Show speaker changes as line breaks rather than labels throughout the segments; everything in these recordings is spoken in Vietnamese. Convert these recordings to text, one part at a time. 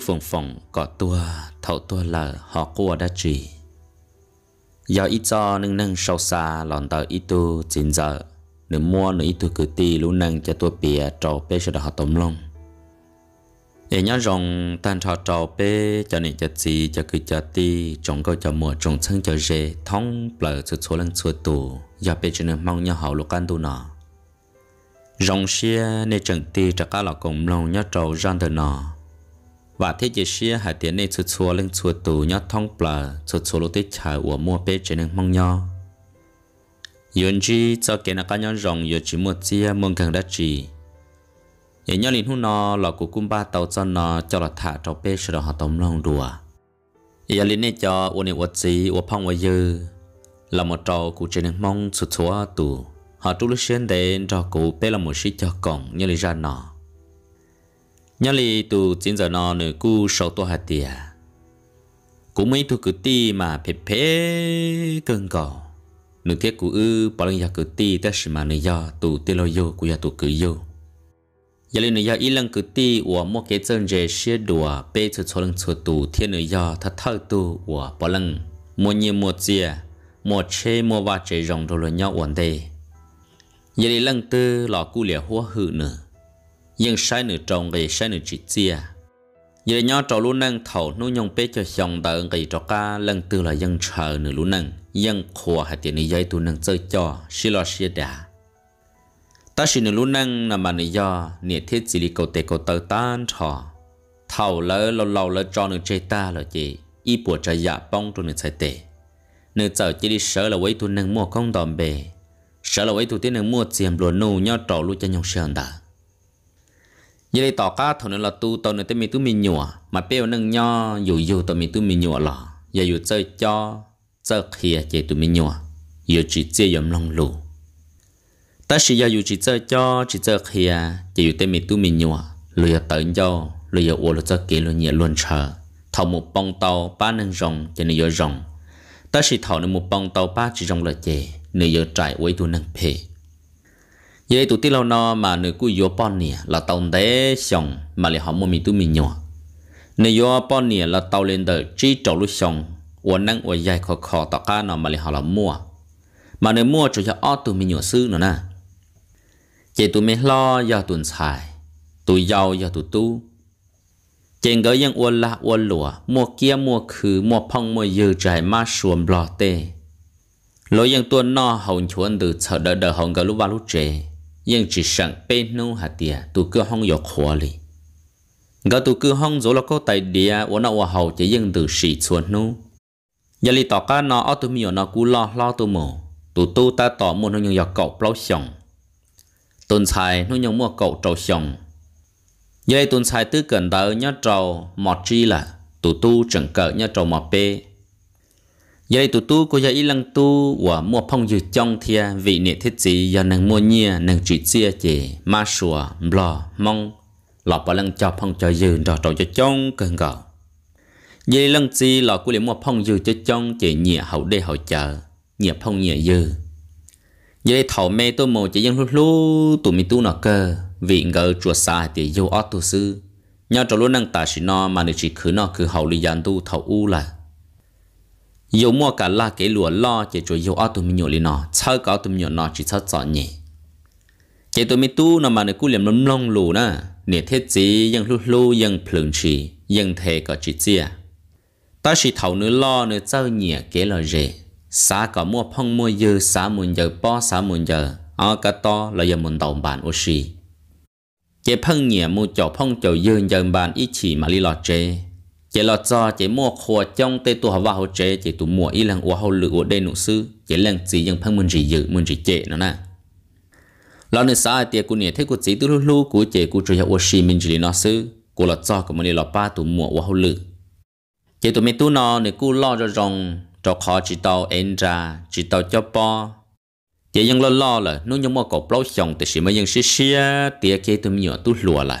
sư phòng phòng có tua thầu tua là họ cua đã trì giờ ít cho nâng nâng sâu xa lòn tờ ít tu chín giờ nếu mua nữa ít tu cứ ti lũ nâng cho tua bìa trâu bê cho được họ tôm lông để nhớ rằng tan trò trâu bê cho nên cho gì cho cứ cho ti trồng câu cho mùa trồng sân cho dê thông bờ số số lần số tù giờ bê cho nên mong nhớ họ lục căn tu nọ rồng xia nên chẳng ti cho các lọ cùng lòng nhớ trâu gian từ nọ và thế chỉ xia hai tiếng này chuột chuột lên chuột tù nhót thong bờ chuột chuột lúc tết chờ của mua bê chế nên mong nhau yến chi cho kẻ nào cá nhân rồng yến chỉ một chia mừng càng đã chỉ yến nhau liền hôn nó là của cung ba tàu cho nó cho là thả trâu bê sờ họ tống lòng đùa yến linh này cho uốn này uốn gì uốn phong uốn dư là một trâu của chế nên mong chuột chuột tù họ trú lúc xuyên đến cho cụ bê là một sĩ cho cổng như lý ra nọ nhớ li tụ chín giờ nó nửa cu sầu to hạt tiề cũng mấy thu cử ti mà phê phê cơn cỏ nửa thiết cụ ư bảo lên nhà cử ti tất sự mà nửa do tụ tê lo vô của nhà tụ cử vô giờ lên nửa do ít lần cử ti uả một cái chân rề xia đùa bê cho cho lần cho tụ thiên nửa do thắt thắt tụ uả bảo lần mua nhiều mua chia mua chê mua ba chế rồng đồ nhau ổn đề giờ lên lần tư lọ cu lìa hoa hự nữa nhưng sai nữ trồng người sai nữ chỉ chia giờ nhỏ trò luôn năng thầu nuôi nhông bé cho chồng đợi người trò ca lần tư là dân chờ nữ luôn năng dân khua hạt tiền nữ giấy tu năng chơi cho xí lo xí đà ta xin nữ luôn năng là mà nữ do nhiệt thiết chỉ đi cầu tế cầu tơ tan trò thầu lỡ lâu lâu lỡ cho nữ chơi ta lỡ chị y bùa trái dạ bông tu nữ sai tề nữ chờ chỉ đi sợ là quấy tu năng mua không đòn bề sợ là quấy tu tiến năng mua tiền luôn nô nhỏ trò luôn cho nhông sơn đà ยี่เลยต่อก้าถนนเราตูตอนนี้ตัวมีตัวมีหนัวมาเปี้ยวนึ่งย่ออยู่อยู่ตัวมีตัวมีหนัวหล่ออย่าอยู่เจอจอเจอเขียเจตัวมีหนัวอยู่จีเจียมลงลูแต่สิอย่าอยู่จีเจอจอจีเจอเขียจะอยู่ตัวมีตัวมีหนัวเรือเตินย่อเรือวัวเรือจะเกลือเนี่ยล้วนเชอเท่าหมูปองเตาป้าหนึ่งรองจะเนื้อรองแต่สิเท่าหนึ่งหมูปองเตาป้าจีรองเลยเจเนื้อใจไว้ตัวหนึ่งเพ vậy tu ti lo no mà nữ cú yo pon nè là tàu té sòng mà lại họ mua mình tu mình nhỏ nữ yo pon nè là tàu lên đời chỉ trầu lúc sòng uốn năng uốn dài khó khó tọt cá nó mà lại họ là mua mà nữ mua cho cho o tu mình nhỏ sư nữa nè ye tu mình lo do tuần xài tu giàu do tu tu trên gỡ dân uốn la uốn lụa mua kia mua khứ mua phong mua dư trải ma xuồng bò tê lối dân tuần no hồng chuồn từ sợ đợi đợi hồng gỡ lúc ba lúc trề nhưng chỉ sẵn bên nông hà địa tụ cơ hong yếu khó lì gà tụ cơ hong rồi là có tài địa ổn nào hậu chỉ nhưng tử sĩ chuột nô giờ lì tỏ cá nó ở tụ miệng nó cú lo lo tụ mồ tụ tu ta tỏ mua nó nhung yếu cậu bao sòng tuần xài nó nhung mua cậu trâu sòng giờ lì tuần xài tư cần tới nhớ trâu mọt chi là tụ tu chẳng cỡ nhớ trâu mọt bê Vậy tụ tu có giờ ý lăng tu và mua phong dư trong thia vị niệm thiết gì giờ nàng mua nhia nàng chỉ chia chỉ ma sủa lò mong lọp bà lăng cho phong cho dư đỏ trò cho trong cần gạo vậy lăng chi lọ của liễu mua phong dư cho trong chỉ nhẹ hậu đê hậu chờ nhẹ phong nhẹ dư vậy thảo mê tôi mồ chỉ dân lúc lúc tụi mình tu nọ cơ vị ngờ chùa xa thì vô ót tu sư nhau trò luôn năng tả sĩ nó mà được chỉ khứ nó cứ hậu lý giàn tu thảo u là yêu mua cả la cái lúa lo chỉ cho yêu ao tụi mình nhiều lên nó chơi cả tụi mình nhiều nó chỉ chơi chọn nhỉ chỉ tụi mình tu nó mà nó cứ làm lông lông lù nè nè thế gì, phượng chi, lu ยัง phừng chỉ ยัง thế cả chỉ chia ta chỉ thầu nữa lo nữa chơi nhỉ cái là gì xã cả mua phong mua dư xã muốn giờ po xã muốn giờ ở cả to là giờ muốn bàn bản oxy chỉ phong nhỉ mua chỗ phong chỗ dư giờ bàn ít chỉ mà li lọt chơi chỉ lo cho chỉ mua khô trong tê tụ họ vào hậu chế chỉ tụ mua ít lần của hậu lự của đây nụ sư chỉ lần chỉ dân phân mình gì dự mình gì chế nó nè lo nên sao tiệt của nhẹ thế của chỉ tụ lu lu của chế của chơi hậu xì mình gì nó sư của lo cho của mình lo ba tụ mua của hậu lự chỉ tụ mình tụ nó nên cú lo cho rồng cho khó chỉ tàu en ra chỉ tàu cho po chỉ dân lo lo là nó nhưng mà cậu bao chồng thì chỉ mới dân xí xia, tiệt kia tụ mình nhỏ tụ lùa lại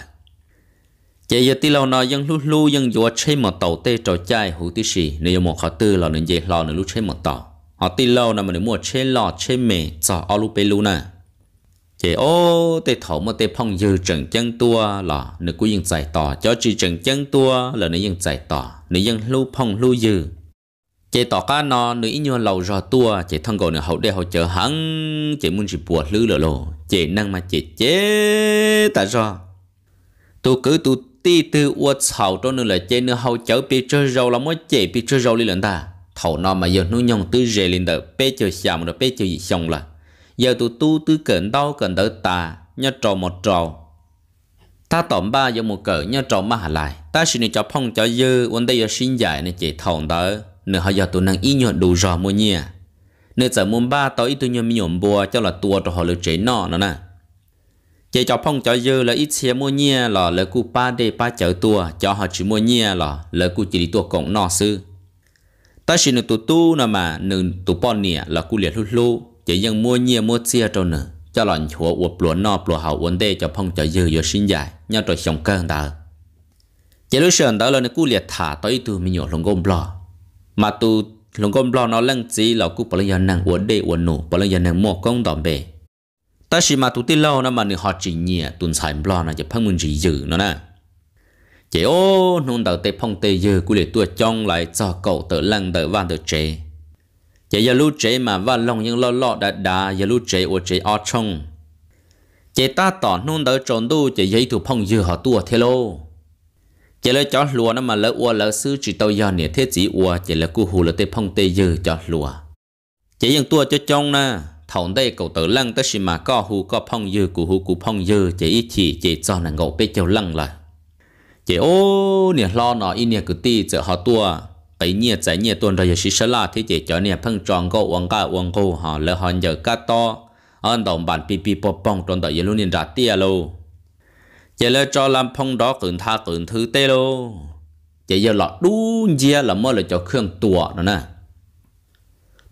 chế giờ tí lâu nọ vẫn lu lu vẫn vừa chơi một tàu tê trò chơi hữu tí xì nếu một khó tư là nên dễ lo nên lúc chơi một tàu họ tí lâu nọ mà nếu mua chơi lò chơi mè cho ao lu bê lu nè chế ô tê thổ mà tê phong dư trần chân tua là nếu cứ dân chạy tỏ cho chỉ trần chân tua là nếu dân chạy tỏ nếu dân lu phong lu dư chế tỏ cá nọ nữ nhua lâu rò tua chế thân cầu nữ hậu đeo hậu chờ hắn chế muốn chỉ buồn lư lờ lồ chế năng mà chế chế tại rò tôi cứ tôi tí tư ua xào cho nữa là chơi nữa hậu chở bị chơi râu là mới chạy bị chơi râu đi lần ta thầu nó mà giờ nó nhông tư rề lên đợt bé chơi xàm rồi bé chơi gì xong là giờ tụ tu tư cẩn đau cẩn đỡ ta nhớ trò một trò ta tóm ba giờ một cỡ nhớ trò mà lại ta xin này cho phong cho dư vấn đây giờ xin giải này chạy thầu đó nữa họ giờ tụ năng ý nhọn đủ rò mua nhia nữa giờ muốn ba tối tụ nhom nhom bùa cho là tua cho họ lưu chế nọ nữa nè chỉ cho phong cho dư là ít xe mua nhia là lỡ cụ ba đề ba chở tua cho họ chỉ mua nhia là lỡ cụ chỉ đi tua cổng nọ sư ta chỉ nụ tụ tu nè mà nụ tụ bọn nè là cụ liệt lút lú chỉ dân mua nhia mua xe cho nè cho lòn chúa uộp lúa nọ lúa hậu uốn đê cho phong cho dư vô sinh dài nhau rồi sống cơn ta chỉ lúc sờn đó là nụ cụ liệt thả tới từ mình nhỏ lồng gom lò mà tu lồng gom lò nó lăng chỉ là cụ bỏ lên dân năng uốn đê uốn nụ bỏ lên dân năng mua công đòn bể ta chỉ mà tụi tin lâu nó mà nửa họ chỉ nhẹ tuần sai blo là chỉ phong mình chỉ giữ nó nè chỉ ô nôn đầu tê phong tê dư cứ để tua trong lại cho cậu tự lăng tự van tự chế chỉ giờ lúc chế mà van lòng những lo lo đã đã giờ lúc chế ô chế ở trong chỉ ta tỏ nôn đầu trốn tu chỉ giấy tụ phong dư họ tua thế lô chỉ là cho lúa nó mà lỡ ua lỡ sư chỉ tàu giờ nè thế chỉ ua chỉ là cú hù là tê phong tê dư cho lúa chỉ những tua cho trong nè thằng đây cậu tự lăng tới xì mà có hù có phong dư cụ hù cụ phong dư chỉ ít chỉ chỉ cho là ngộ bê châu lăng là chỉ ô nè lo nọ in nè cứ ti chợ họ tua cái nhẹ giải nhẹ tuần rồi xí sơ la thì chỉ cho nè phong tròn cô uống cả uống cô họ lỡ họ nhờ cá to anh đồng bạn pì pì bò bong tới đời luôn nên ra tia lô chỉ lỡ cho làm phong đó cẩn tha cẩn thứ tê lô chỉ giờ lọ đu dìa là mơ là cho khương tua nữa nè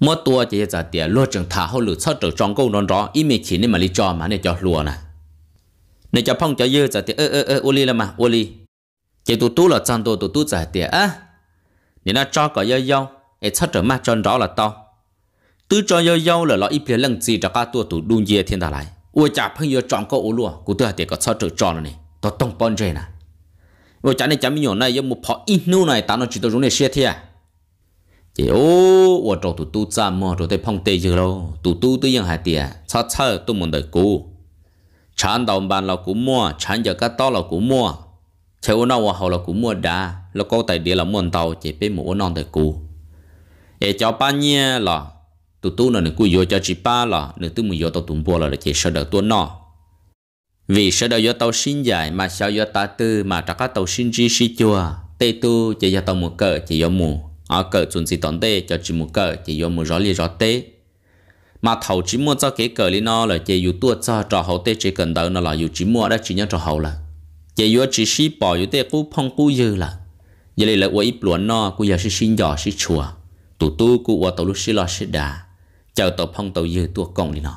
mua tua chỉ giờ tiền lúa trường thả hậu lửa sót trở trong câu non đó ý mình chỉ nên mà lý cho mà này cho lúa này này cho phong cho dư giờ tiền ơ ơ ơ ô là mà ô li chỉ tụ tú là chân tụ tụ tú giờ tiền á nên là cho có dơ dâu ấy sót trở mà chân đó là to tứ cho dơ dâu là lo ít tiền lần gì cho cả tua tụ đun dìa thiên đà lại ôi cha phong dơ trong câu ô lúa cụ tôi tiền có sót trở tròn này tôi tông bon dê này ôi cha này cha mi nhỏ này giờ một phỏ ít nu này tao nó chỉ tôi dùng để xe thiệt chị ô wo trâu tụt tu cha mò rồi tới phong tê giờ lo tụ tu tới ยัง hại tiệt sao sao tụ muốn đời cũ chán đầu bàn là cũ mua chán giờ cá to là cũ mua chế ôn nào hậu là cũ mua đá là câu tài địa là muốn tàu chỉ biết mua non đời cũ ê cho ba nhia là tụt tu nó nửa cũ vô cho chị ba là nửa tu muốn vô tàu tụng bùa là chỉ sợ đợi tuôn nọ vì sợ đời vô tàu sinh dài mà sao vô ta tư mà trả cá tàu sinh chi si chùa, tê tu chỉ vô tàu một cờ chỉ vô mù à cỡ chuẩn gì tận tê cho chỉ một cờ chỉ dùng một rõ li rõ tê mà thầu chỉ mua cho cái cờ li nó là chỉ dù tua cho trò hậu tê chỉ cần đợi nó là dù chỉ mua đã chỉ nhớ trò hậu là chỉ dù chỉ xí bỏ dù tê cú phong cú dư là giờ đây là quay ít luận nó cú giờ sẽ xin giò xí chùa tụ tu cú qua tàu lúc xí lo xí đà chờ tàu phong tàu dư tua công li nó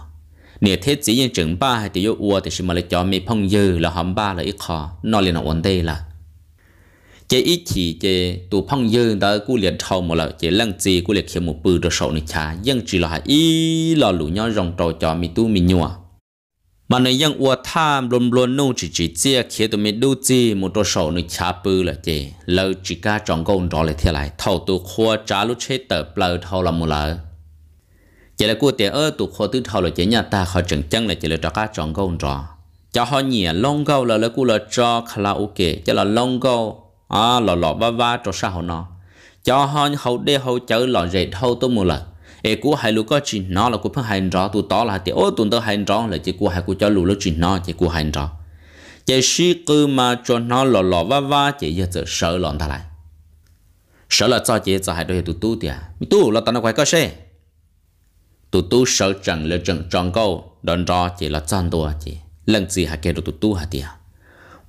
nè thế chỉ nhân trưởng ba thì yêu ua thì xí mà lại cho mấy phong dư là hầm ba là ít khó nó liền là ổn tê là chế ít chỉ chế tụ phong dư đó cú liền thâu một lợi chế lăng gì cú liền khiến một bự được sầu này chả dân chỉ là ý lo lũ nhau rong trò cho mi tu mi nhua mà này dân ua tham luôn luôn nô chỉ chỉ chia khiến tụi mi đu chi một trò sầu này chả bự là chế lâu chỉ ca trong công đó lại thế lại thâu tụ khoa trả lúc chế tờ bờ thâu là một lợi chế là cú tiền ơ tụ khoa tư thâu là chế nhà ta khỏi chừng chân là chế là trò cá trong công trò cho họ nhẹ long gâu là lỡ cú là cho karaoke chế là long gâu à lọ lọ va va cho sao nó cho họ hậu đê hậu chở lọ rệt hậu tôi mua lại ê cú hai lú có chuyện nó là cú phải hành rõ tụ to là thì ô tụ tớ hành rõ là chỉ cú hai cú cho lú lú chuyện nó chỉ cú hành rõ chỉ suy cứ mà cho nó lọ lọ va va chỉ giờ tự sợ lọn ta lại sợ là cho chỉ cho hai đôi tụ tu tiệt tu là tao nó quay có xe tụt tu sợ chẳng là chẳng tròn câu đòn rõ chỉ là chọn tua chỉ lần gì hai kia tụt tu hả tiệt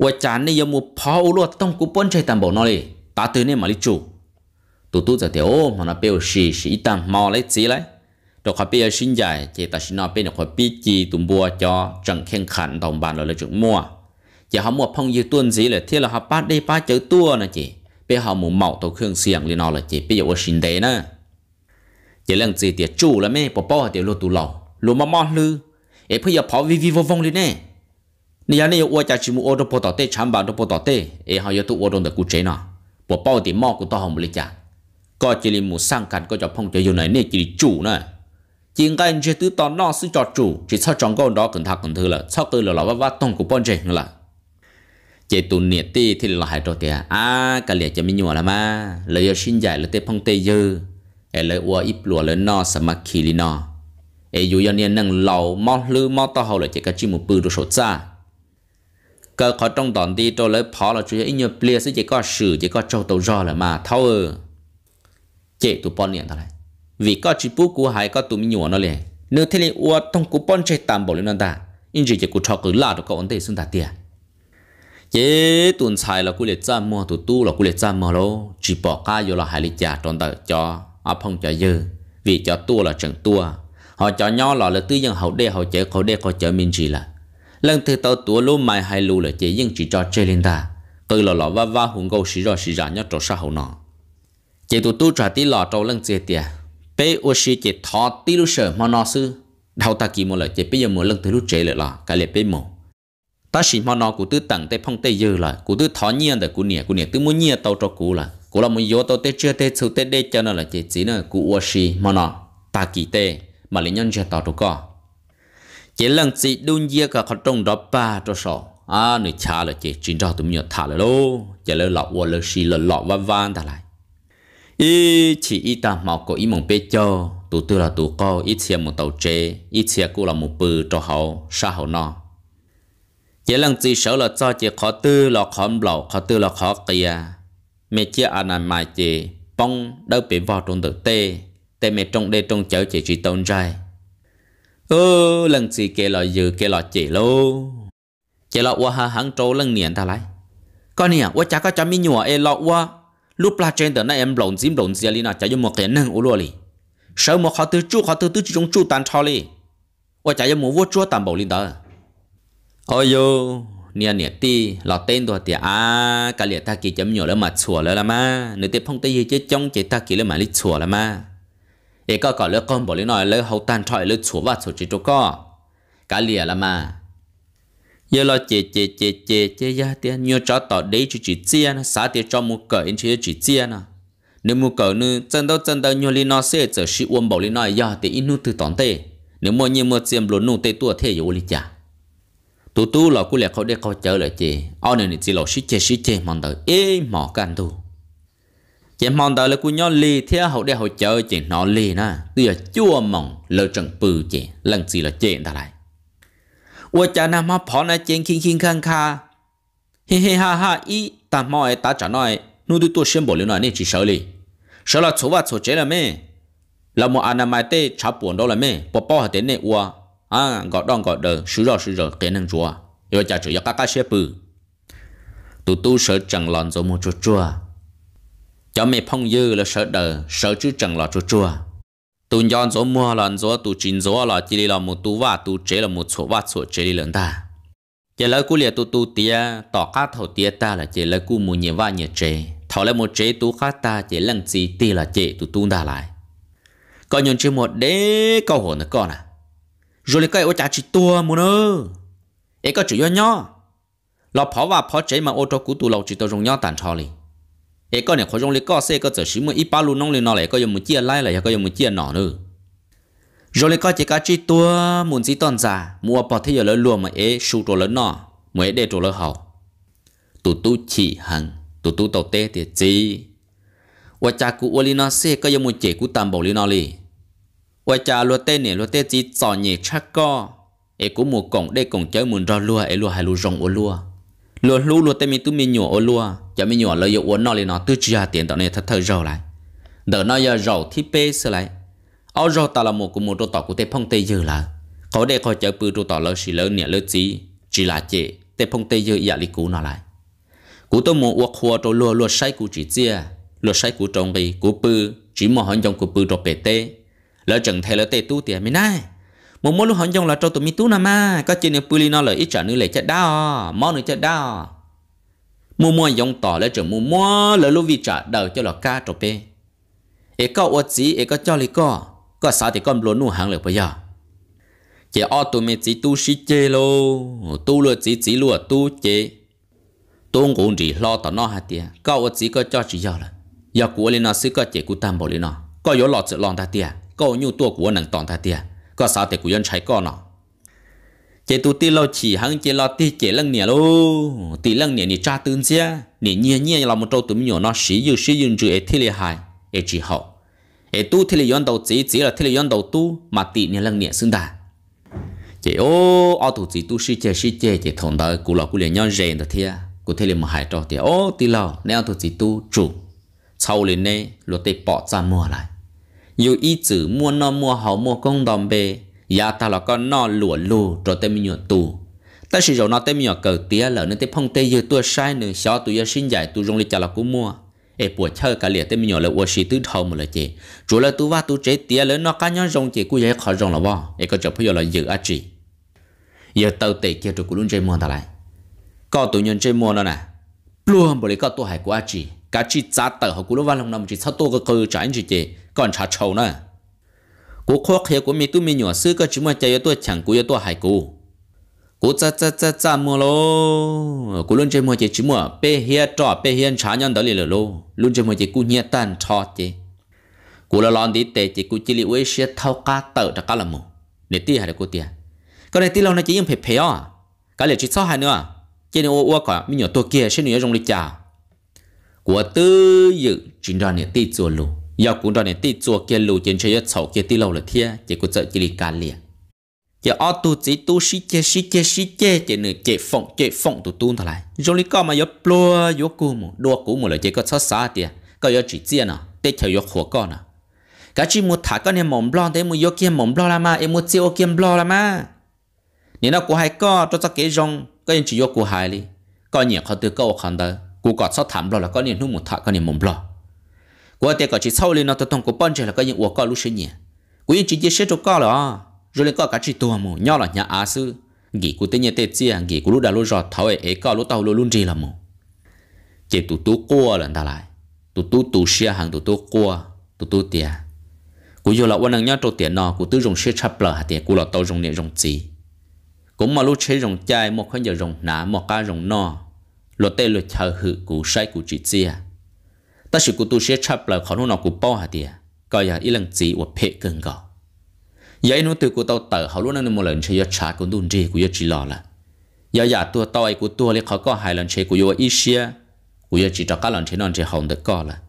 ว่าจานนี่ยมุพาอุลวดต้องกูป้นใช้ตามบอกนอเลย ตาตื่นเนี่ยมาลิจูตุตุจะเดียวมันเปียวสีสีตามมาเลยสีเลยดอกขเปียชินใหญ่เจตสินอเป็นดอกขปีจี ตุ่มบัวจอจังเข่งขันตองบานเลยจุดมั่วจะหาหมวดพองยืดต้นสีเลยเที่ยวเราหาป้าได้ป้าเจอตัวนะจีเปียหาหมูเมาตัวเครื่องเสียงเลยนอเลยจีเปียว่าชินเดนะ จะเรื่องจีเตียจู่แล้วไม่ปอป้อเตียวลูกตูเหลาลูกมามอลือ เอเพื่อย่าพอวิวิววงเลยเน่ này ở 你呀，你有我家只木我都不到底，产品都不到底，以后要都我懂得顾 chế 呢。我包的猫骨都好没力家，ก็只里木上干ก็จะ碰着有奶奶给你住呢。应该你都到那是叫住，只操中国那跟他跟他了，操对了老娃娃动过半截了。chế tụ nhiệt tê thì là hai đồ tê à cả liệt cho mình nhỏ là mà lấy ở xin giải lấy tê phong tê dư ấy lấy ua ít lúa lấy no sắm mà kỳ li nó, ấy dù cho nên năng lẩu mò lư mò to hậu là chế cái chim một bự đồ sốt ra cơ khó trong tòn đi trâu lấy phó là chủ yếu như plia sẽ chỉ có sử chỉ có trâu tàu rò là mà thâu chế tụ bọn thôi vì có chỉ bút của hai có tụ mình nhổ nó liền nếu thế này ua thông cú bọn chơi tạm bỏ lên nó ta chỉ chỉ cú cho cứ là được có vấn đề xung ta tiền chế tuần xài là cú liệt ra mua tụ tu là cú liệt ra mua lô chỉ bỏ ca vô là hai liệt giả tròn tờ cho à phong cho dư vì cho tua là chẳng tua họ cho nhau là là tư dân hậu đê hậu chế khẩu đê khẩu chế mình chỉ là lần thứ tàu tua lô mai hai lô là chỉ những chỉ cho chơi lên ta từ lò lò và và hùng gấu xí rồi xí giả nhớ chỗ sao hậu nọ chỉ tụ tu trả tí lò trâu lần chơi tiệt bé ô xí chỉ thọ tí lú sợ mà nọ sư đầu ta kỳ một là chỉ bây giờ một lần thứ lú chơi lại là cái lệ bé một ta chỉ mà nọ cụ tư tặng tây phong tây dư là cụ tư thọ nhiên để cụ nhẹ cụ nhẹ tư muốn nhiên tàu cho cụ là cụ là muốn vô tàu tê chưa tê sâu tê đê cho nó là chỉ chỉ nó cụ ô xí mà nọ ta kỳ tê mà lấy nhân chơi tàu cho co chỉ lần gì đun dưa cả con trông đó ba cho sọ à nửa cha là chỉ chín cho tụi mình thả lại lô chỉ lỡ lọ qua lỡ xì lỡ lọ van van thả lại ý chỉ ý ta mọc có ý mong bê cho tụ tư là tụ co ý xe một tàu chế ý xe cũng là một bự cho hậu sa hậu nọ chỉ lần gì sợ là cho chỉ khó tư là khó lẩu khó tư là khó kia mẹ chia anh à mai chị bông đâu bị vào trong tử tê tê mẹ trong đây trong chở chị chỉ tồn dài ơ lần gì kể lọ dư kể lọ chỉ lô chỉ lọ qua hà hắn trâu lần niệm ta lại con nè qua chả có cho mi nhùa e lọ qua lúc la trên tờ này em lộn dím lộn dìa li nọ chả dùng một cái nâng u lô li sợ một khó tư chú khó tư tư chú chúng chú tàn cho li qua chả dùng một vua chúa tàn bầu li tờ ôi yo nè nè ti lọ tên tôi thì à cả liệt ta kỳ chấm nhùa lỡ mà chùa lỡ là ma nếu tiếp phong tây gì chứ trong chỉ ta kì lỡ mà li chùa là mà ý có có lỡ con bỏ lý nói lỡ hậu tàn trọi lỡ chúa và sổ chỉ chỗ có cả lìa là mà giờ lo chê chê chê chê chê ya tiền nhớ cho tỏ đấy chỉ chỉ chia nó xả tiền cho mua cờ in chỉ chỉ chia nó nếu mua cờ nữa chân đâu chân đâu nhiều lý nó sẽ trở sĩ uom bảo lý nói ya tiền in nu từ tòn tê nếu mua nhiều mua xiêm lúa nu tê tua thế yếu lý chả tu tu là cú lẹ khó để khó chờ lại chê ao này chỉ lo sĩ chê sĩ chê mòn tới ê mỏ can tu chỉ mong đợi là cô nhỏ lì theo hậu đeo hậu chờ chị nó lì na tuy là chua mỏng lơ trần bự chị lần gì là chuyện ta lại ủa cha nam mà phó na chuyện kinh kinh khang kha he he ha ha ý ta mọi ta trả nói nu đi tôi xem bộ liệu nói nên chỉ sợ lì sợ là số và số chế là mẹ là một anh mai tê chả buồn đâu là mẹ bỏ bỏ hết đến này ủa à gọi đòn gọi đờ sửa rồi sửa rồi cái năng chúa rồi cha chủ yếu các cái xe bự tụi tu sợ chẳng lòn rồi một chút chua cho mẹ phong dư là sợ đờ sợ chứ chẳng là chua chua tu nhon gió mua là gió tu chín gió là chỉ là một tu vả tu chế là một số vả số chế đi lớn ta chỉ lỡ cú liệt tu tu tia tỏ cá thầu tia ta là chỉ lỡ cú mua nhiều vả nhiều chế thầu là một chế tu khác ta chỉ lần gì ti là chế tu tu ta lại còn nhận chỉ một đế câu hồn nữa con à rồi lại cái ô chả chỉ tua mua nữa ấy có chủ yếu nhó lọ phó và phó chế mà ô tô cú tu lầu chỉ tôi dùng nhó tàn cho liền ấy có này khó trong lấy có xe có giờ xí một ít ba lô nông lên nó lại dùng một chia lại lại có dùng một chia nọ nữa rồi lấy có chỉ cá chi tua muốn gì toàn giả mua bỏ thế giờ lỡ lùa mà ấy sưu trổ lớn nọ mới để trổ lỡ hậu tụ tu chỉ hằng tụ tu tàu tê thì gì và cha cụ ô li nó xe có dùng một chế cụ tam bảo li nó li cha lúa tê nè lúa tê chỉ trò nhẹ chắc co ấy cũng một cổng đây cổng chơi muốn ra lúa ấy lúa hay lúa rồng ô lúa lúa lú lúa tên mình tu mình nhổ lúa giờ mình nhổ lời uốn nó lên nó tư chia tiền tao này thật thờ rầu lại đỡ nó giờ giàu thì pê sơ lại ao giàu ta là một của một đồ tỏ của tê phong tê giờ là có để coi chợ bự đồ tỏ lỡ xì lớn nhẹ lớn gì chỉ là chế tê phong tê giờ dạ lý cú nó lại cứu tôi muốn uốn hoa đồ lúa lúa say cứu chỉ chia lúa say cứu trồng gì cứu bự chỉ mà hắn trong cú bự đồ bê tê lỡ chẳng thấy lỡ tê tu tiền mình này một mỗi lúc hòn dòng là trâu tụi mi tú nà ma có chuyện nữa puli nó lợi ít trả nữa lệ chết đau mò nữa chết đau mua mua dòng tỏ lại trở mua mua lời lúc vi trả đầu cho là ca trộp pe ế có ô chí ế có cho lý có có sao thì con luôn nu hàng lời bây giờ chỉ ô tụi mi chỉ tu sĩ chê lô tu lừa chỉ chỉ lừa tu chê tôi cũng chỉ lo tỏ nó hạt tiền có ô chí có cho chỉ giờ là giờ của lên nó sẽ có chỉ của tam bảo lên nó có yếu lọt sự lon ta tiền có nhu tua của nàng tòn ta tiền có sao thì cũng dân trái con nọ, chế tu ti lo chỉ hăng chế lo ti chế lăng nè lô ti lăng nè nè cha tương xe, nè nhẹ nhẹ là một trâu tụi nhỏ nó sử dụng sử dụng chữ thi lệ hại ê chỉ họ ê tu thi lệ yon đầu chỉ chỉ là thi lệ yon đầu tu mà ti nè lăng nè xưng đà chế ô ô tu chỉ tu sĩ chế sĩ chế chế thằng đó cụ lọ cụ liền nhau rèn được thia cụ thi lệ mà hại trâu thì ô ti lo nè tu chỉ tu chủ sau liền nè lo tê bỏ ra mua lại dù ý chữ mua nó mua hậu mua công đồng bề ya ta là con nó lụa lù rồi tên mình tù ta sử dụng nó tên mình cờ tía là nên tên phong tê dư tua sai nữa xó tụi giờ sinh giải tụi rong lịch chả là cú mua ê bùa chơi cả liệt tên mình là ua sĩ tứ thầu mà là chị chủ là tụi va tụi chế tía lỡ nó cá nhau rong chị cũng dễ khó rong là bỏ, ê có chụp bây giờ là dự á chị giờ tàu tệ kia tụi cũng luôn chơi mua ta lại có tụi nhân chơi mua nó nè luôn bởi có tụi hại của á chị cả chị giá tờ họ cú lô văn lòng nằm chỉ sao tôi cơ cơ trả anh chị chị còn trả trầu nữa cú khó khía của mi tôi mi nhỏ sư cái chỉ mà chạy tôi chẳng cú tôi hải cú cú cha cha cha cha mua lô cú luôn chơi mua chơi chỉ mua bê hiền trọ bê hiền trả nhân đó liền lô luôn chơi mua chơi cú nhẹ tan trọ chị cú lo lon đi tệ chị cú chỉ lấy uế xe thao cá tờ đã cá làm mù để ti hải cú tiệt cái này ti lâu này chỉ dùng phê phê à cái à? này chỉ sao hai nữa chỉ nên ô ô cả mi nhỏ tôi kia xin nhớ dùng lịch trả của tư dự đoàn này tì chùa lù do cũng đoàn này tì chùa kia lù trên chơi sầu kia tì lâu là thia chỉ có sợ chỉ đi liền chỉ ở tu chỉ tu sĩ chê sĩ chê sĩ chê chỉ nửa chê phộng chê phộng tu tu thôi lại lý có mà yếu plua yếu cù mù đua cù mù là chỉ có sát sát tiệt có yếu chỉ chia nè theo yếu khổ con nè cái chỉ mua thả con em mồm blon thế mua yếu kia mồm blon là mà em mua chiêu kia blon là mà nếu nó của hai co cho cho cái rong có những chỉ yếu của hai đi có nhiều khó tư câu khó đời กูกอดซอถามเราแล้วก็เนี่ยนุ่มหมดทะก็เนี่ยมุมเรากูเตะก็จีเศร้าเลยนะตัวตรงกูปั้นเฉยแล้วก็ยังอวกก็รู้เช่นเนี่ยกูยังจีเยเชื่อจก็เหรอรู้เลยก็กัดจีตัวมูย่อหล่ะเนี่ยอาซื้อกี่กูเตะเนี่ยเตะเจียกี่กูรู้ดารู้จอดเท่าเอ๋ก็รู้เต่ารู้ลุ่นจีละมูเจ็บตุตุกัวหลังตาลายตุตุตุเชียหังตุตุกัวตุตุเตียกูอยู่ละวันนั้นย่อตัวเตียนอกูตื้อรงเชื่อชับเปล่าเตียกูหล่ะเต่ารงเนี่ยรงจี cũng mà lúc chế rồng chai một khán giờ rồng nã một cá rồng no lo tê lo chờ hự cụ sai cụ chỉ xia, ta chỉ cụ tu sẽ chấp là khó nó cụ bỏ hạt địa coi là ít lần gì của phe cưng gò vậy nó từ cụ tao tờ họ luôn nãy một lần chơi trả cụ đun rì cụ chỉ lo là giờ giờ tua tao ấy cụ tua lấy khó có hai lần chơi cụ yêu ít xia cụ chỉ cho các lần chơi non chơi hồng được co là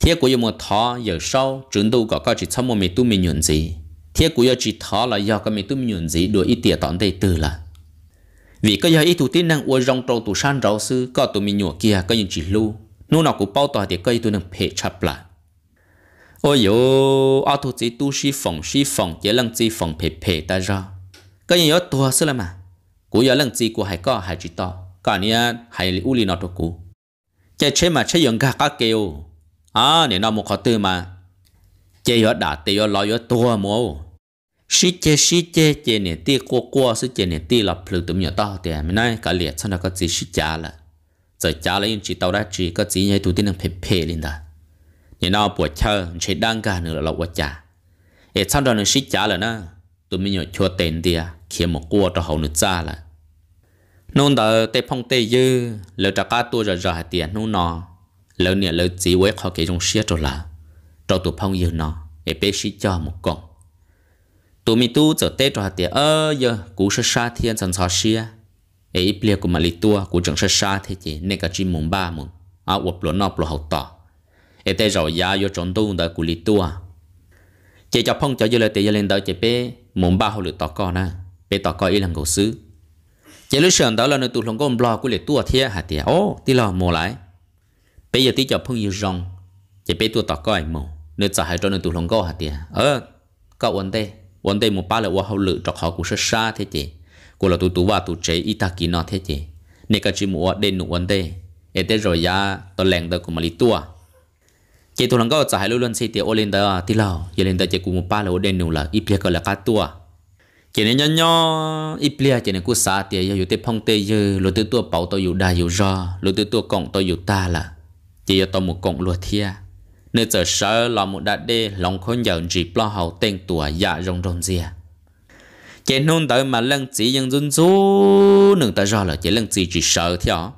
thiết cụ yêu một thọ giờ sau chúng tôi có coi chỉ xong một mình tu mình nhuận gì thiết cụ yêu chỉ thọ là do cái mình tu mình nhuận gì đuổi ít tiền tọn đây từ là vì có giờ ít thủ tin năng uo rong trâu tụ san rau sư có tụ mình nhổ kia có những chỉ lu nu nào của bao tòa thì có tụ năng phê chập lại ôi yo ao thủ chỉ tu si phòng si phòng chỉ lăng chỉ phòng phê phê ta ra có những yếu tòa sư là mà cú yếu lăng chỉ của hai có hai chỉ to cả nia hai li uli nọ tụ cú chạy chế mà chế yong gà cá kêu à nè nó một khó tư mà chế yếu đã tê yếu lo yếu tua mua sĩ chế sĩ chế chế nè ti qua qua sĩ chế nè ti lập phụ tụm nhỏ to thì mình nói cả liệt sau đó có gì sĩ trả là giờ trả là yên chỉ tàu đã chỉ có gì như tù tì đang phê phê lên đó nhìn nó buổi chơi chỉ đang cả nữa là quá trả ế sau đó nó sĩ trả là nó tụi mình nhỏ chua tên đi à khi một qua cho hậu nữa trả là nôn đó tê phong tê dư lỡ trả cả tôi rồi rồi tiền nôn nó lỡ nè lỡ chỉ với họ kể trong xe rồi là trong tụi phong dư nó ế bé sĩ cho một con tụi mi tu cho tết cho tiệt ơ giờ cú sẽ sa thiên chẳng sao xia ấy bia của mà lì tua cú chẳng sẽ sa thế chỉ nên cả chim mùng ba mùng à uập lúa nọ lúa hậu tỏ ấy tê rồi giá vô trốn tu đời cú li tua chỉ cho phong cho giờ lời tiệt giờ lên đời chỉ bé mùng ba hậu lửa tỏ con à bé tỏ con ý là ngầu xứ chỉ lúc sớm đó là nơi tụ lòng gom lo cú lì tua thế hà tiệt ô tí lo mồ lại bây giờ tí cho phong yêu rong chỉ bé tua tỏ coi mồ nơi trả hai trốn nơi tụ lòng gom hà tiệt ơ cậu ổn đây วันเดมูป้าเลยว่าเขาหลือจากเขากูเชื่อชาเท่เจกูเราตัวตัวว่าตัวเจอีตากินอเท่เจเนี่ยก็จิมัวเดนุวันเดเอเดรอยาตอนแรงเดกูมาลิตัว เจตัวหลังก็จะให้รู้เรื่องสิเตียโอเลนเดอร์ที่เราเยเลนเดอร์เจกูมูป้าเลยว่าเดนุละอีเปียก็ละกัดตัว เจเนยนยออีเปียเจเนกูสาเตียอยู่เตพงเตยเราตัวตัวเป่าตัวอยู่ได้อยู่รอเราตัวตัวกล่องตัวอยู่ตาละเจยตัวหมูกล่องลัวเทีย nếu giờ sợ là một đại đê lòng khôn nhận chỉ lo hậu tên tùa dạ rong rong dìa. Chế nôn tới mà lần chỉ dân dân dũ nâng ta rõ là chế lần chỉ chỉ sợ theo.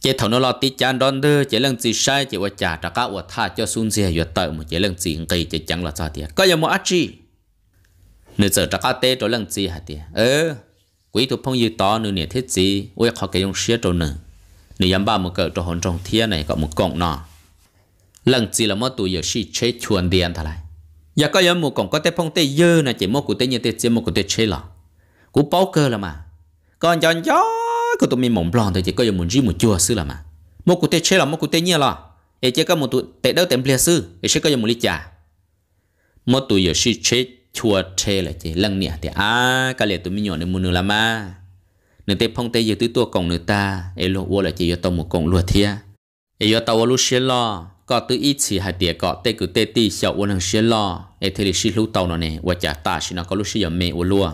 Chế thầu nó lo tí chán đón đưa chế lần chỉ sai chế qua trả trả cả qua tha cho xuân dìa vừa tới một chế lần chỉ kỳ chế chẳng là sao tiệt. Có giờ mua ác chi. Nếu giờ trả cả tê cho lần chỉ hả tiệt. Ừ. Quý thủ phong dư to nửa nè thiết gì. Ui khó cái dòng xía trò nửa. Nửa yếm ba một cỡ trò hồn trong thiên này có một cọng nọ lần chỉ là mò tuổi giờ si chế chuồn điền thà lại giờ có giờ một còn có tê phong tế dơ này chỉ mò cụ tê như tê chỉ mò cụ tê chế lọ cụ bao cơ là mà còn chọn gió của tụi mình mỏng lòn thì chỉ có giờ muốn gì một chua sư là mà mò cụ tê chế là mò cụ tê như là, để chỉ có một tụ tê đâu tèm lìa sư để sẽ có giờ một ly trà mò tuổi giờ si chế chua chế là chỉ lần nè thì à cái này tụi mình nhỏ nên muốn nữa là mà nửa tê phong tế giờ tứ tua còn nửa ta lo lô là chỉ giờ tao một còn lùa thia ê giờ tao lú xe lo có từ ít chỉ hai địa có tê cứ tê tì xào uốn hàng xe lo ê thế lịch sử lú tàu nó nè và chả ta xí nó có lúc xí giờ mẹ uốn lúa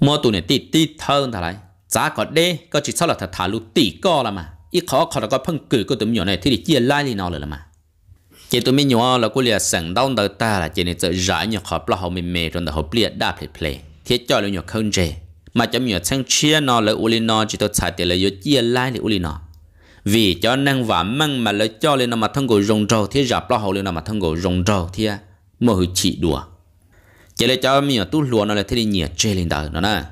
mua tụ này tì tì thơ thà lại giá có đê có chỉ sau là thà thà lú tì co là mà ít khó khó là có phân cử của tụi nhỏ này thế thì chia lại thì nó là mà chỉ tụi mình nhỏ là cô liền sẵn đau đầu ta là chỉ nên tự giải nhỏ khó là họ mình mẹ rồi là họ liền đa play play thế cho là nhỏ không dễ mà chấm nhỏ sang chia nó là uốn nó chỉ tôi xài tiền là yếu chia lai thì uốn nó vì cho năng và măng mà lấy cho lên mà thân cổ rồng trâu thì rạp lo hậu lên mà thân cổ rồng trâu thì mơ hư chỉ đùa chỉ lấy cho mình tu lùa nó là thế đi nhẹ chơi lên đời nó nè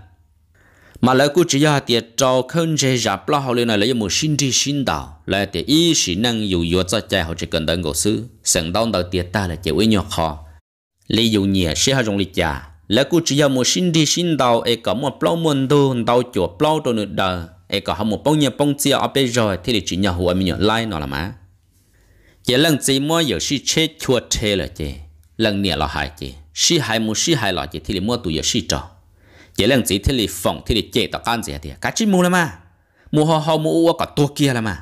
mà lại cứ chỉ ra tiệt trâu không chơi rạp lo hậu lên là một sinh tri sinh đạo là để ý sĩ năng dù dù cho chạy hậu chỉ cần đơn cổ sư sẵn đau đầu tiệt ta là chỉ với nhau khó lấy dù nhẹ sẽ hơi rồng lịch giả. lấy cứ chỉ ra một sinh tri sinh đạo ấy có một plau môn tu đau chùa plau tu nữa đời ai có hâm một bông nhẹ bông chia ở bên rồi thì chỉ nhà hồ mình nhớ lại nó là má chỉ lần chỉ mua giờ si chết chua chê là chị lần nè là hại chị si hại mua si hai là chị thì mua tụi giờ si trò chỉ lần chỉ thì phòng thì chế tao can gì à thì cá chim mua là má, mua ho ho mua uo cả tua kia là má. mà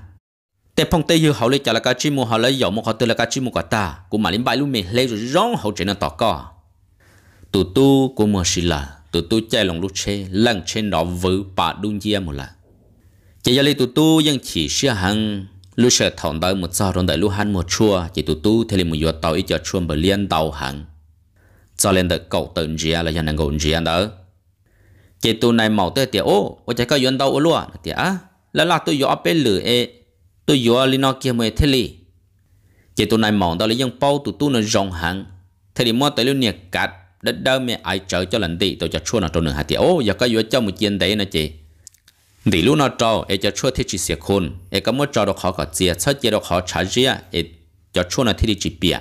แต่พงเตยเขาเลยจะละกาชิมูเขาเลยหยอกมเขาเตละกาชิมูกตากูมาลิมบายลูเมเลยร้องเขาเจนต่อก็ตูตูกูมัวชิลาตูตูใจลงลูกเชลังเชนดอวือปาดุนเยียหมดละ chỉ do li tụ tu vẫn chỉ xia hằng lu sợ thòng đời một giờ rồi đợi lu han một chua chỉ tụ tu thì li một giờ tàu ít giờ chua mà liên tàu hằng cho nên đợi cậu tự nhiên à, là dân đang gồm ria đó chỉ tụ này màu tê tiệt ô ô chạy có yên tàu ô luôn tiệt á là là tôi gió bên lửa ê tôi gió lên nó kia mới thế li chỉ tụ này màu đó là những bao tụ tu nó rộng hằng thế li mua tới lu nhiệt cắt đất đơ mẹ ai chở cho lần tị tôi cho chua nó trâu nửa hạt tiệt ô giờ có gió cho một chiên đấy nè chị vì lúc nó trâu ấy cho chua thế chỉ xe khôn ấy có mỗi trâu đó khó có chia chất chia đó khó trả chia ấy cho chua nó thế đi chỉ bia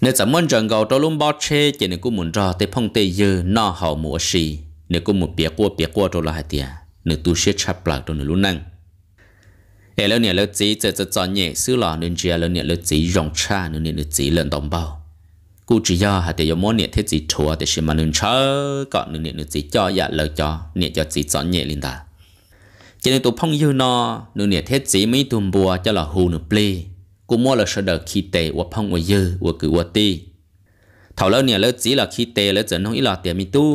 nếu chẳng muốn rằng gầu tôi luôn bao che chỉ nên cũng muốn trò tới phong tây dư nó hậu mùa xì nếu cũng muốn bia qua bia qua rồi là hai tia nếu tu sửa chạp lại rồi nếu luôn năng ấy lâu nè lâu chỉ giờ giờ chọn nhẹ xứ lò nên chia lâu nè lâu chỉ rong cha nên nè lâu chỉ lần đồng bao cú chỉ do hạt tiêu nè thế chỉ chùa thì xem mà nên chơi còn nè nè chỉ cho dạ lời cho nè cho chỉ chọn nhẹ linh ta จนตัวพ่องยืนนอนูเนี่ยเทศสีไม่ตุมบัวจะหล่อหูนูเปลี่ยกูมัวล่ะเสดคีเตว่าพ่องวัายืว่ากือวัาตีเท่าแล้วเนี่ยเลือดสีล่ะคีเตแล้วจะน้องอีหล่อเตียมีตู้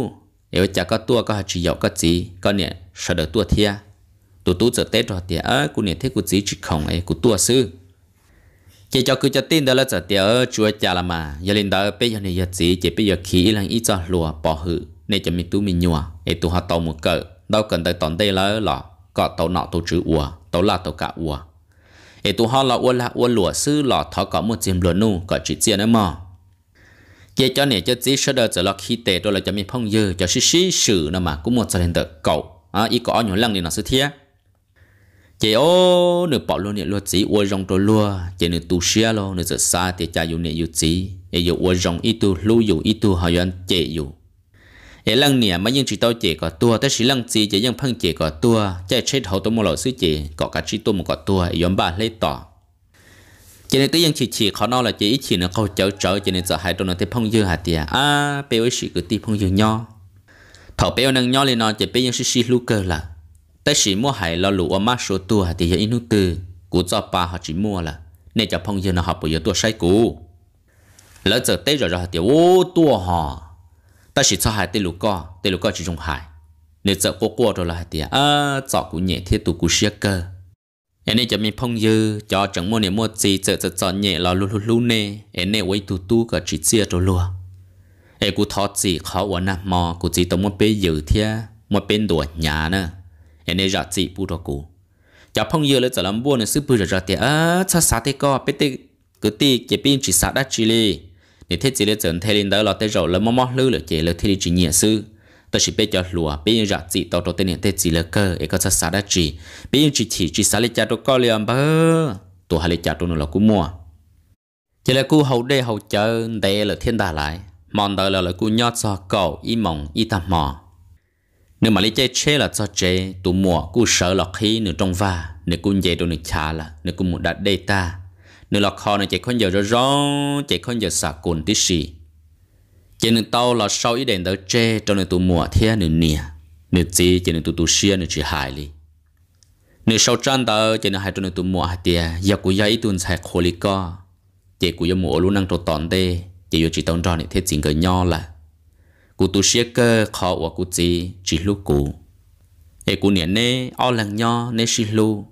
เอวจักก็ตัวก็หัดจีหยอกก็จีก็เนี่ยเสดตัวเทียตัวตู้จะเตะตัวเตียเออกูเนี่ยเทศกูจีจิของไอ้กูตัวซื้อเจ้าจะคืจะตีนเดี๋ยวจะเตียเออช่วยจ่าละมายาลินเดอร์เปย์ยันเนี่ยจีเจ็บเปย์ยาขีหลังอีจ้าหลัวปอหือเนี่จะมีตู้มีหัวไอตัวหัดโตมือเกิดเราเกิดแต่ตอนเตะแล้วหลอ có tàu nọ tàu chữ ua tàu là tàu cả ua ê tụ họ là ua là ua lụa sư lọ thọ có một chìm lụa nu có chỉ tiền ấy mà vậy cho nên cho chỉ sơ đờ giờ là khi tệ đó là cho mình phong dư cho xí sĩ sử nó mà cũng một giờ lên được cậu à ý có nhiều lần thì nó sẽ thiết chị ô nửa bỏ luôn nè luôn chỉ ua rong trôi lua chị nửa tu xia lo nửa giờ xa thì cha dùng nè dùng chỉ ấy dùng ua rong ít tu lưu dùng ít tu họ yên chị dùng để lăng nè mà nhưng chỉ tao chỉ có tua tới chỉ lăng gì chỉ nhưng phăng chỉ có tua chạy chết hậu tôi một lỗ sư chỉ có cả chỉ tôi một có tua yếm bà lấy tỏ chỉ nên tôi nhưng chỉ chỉ khó nói là chỉ ít chỉ nó câu chở chở chỉ nên sợ hai tôi nó thấy phong dư hạt tiề à bé ấy chỉ cứ ti phong dư nho thọ bé năng nho lên nó chỉ bây giờ chỉ chỉ lu cơ là tới chỉ mua hải lo lũ ở số tua hạt tiề inu tư cú cho bà họ chỉ mua là nên cho phong dư nó họ bây giờ tua sai cú lỡ giờ tới rồi rồi hạt tiề ô tua họ ta chỉ cho hai tê lũ co tê lũ co chỉ dùng hải nếu sợ cô qua rồi là thì, à ờ, chọn cũng nhẹ thế tụ cũng xia cơ Anh ấy cho mình phong dư cho chẳng mua niệm mua gì sợ sợ chọn nhẹ là lú lú lú nè Anh ấy quay tu tu cả chỉ chia rồi luôn Anh cũng thọ gì khó uốn nằm mò cũng chỉ tao muốn bê dữ thế muốn bên đồ nhà nè. Anh ấy ra gì bu đó cũng cho phong dư lấy sợ làm buôn là sư bu rồi ra tiền à sao sao thế co bé tê cứ tê cái pin chỉ sao đã chỉ li để thế chỉ là chọn thay lên đó là thế rồi là mò mò lư là chỉ là thế chỉ nhẹ sư tôi chỉ biết cho lúa bây giờ chỉ tao tôi tên thế chỉ là cơ để có sát sát đã chỉ bây giờ chỉ chỉ chỉ sát lên cho tôi coi liền bơ tôi hai lên cho tôi nó là cú mua chỉ là cú hậu đây hậu chờ đây là thiên đà lại mong đợi là là cú nhót cho cầu y mộng y tạm mò nếu mà lấy chơi chế là cho chế tụ mua cú sợ là khi nửa trong va nếu cú về đồ nửa chả là nếu cú muốn đặt đây ta Nữ lọ kho này chạy con giờ rõ Chạy con giờ xả cồn tí xì Chạy nữ tàu là sau ý đèn tao chê Trong nữ tụ mùa thế nửa nìa nửa gì chạy nữ tụ tụ xìa nửa chỉ hại lì nửa sau trang tao chạy nữ hai trong nữ tụ mùa hạt tìa Giờ của ý tuần xài khổ lì co Chạy của giờ mùa luôn năng trộn tòn tê Chạy vô chỉ tông trò này thế chính người nhau là cú tụ xìa cơ kho của cú gì Chỉ lúc cụ Ê cụ nè nè o lăng nho nè xì lưu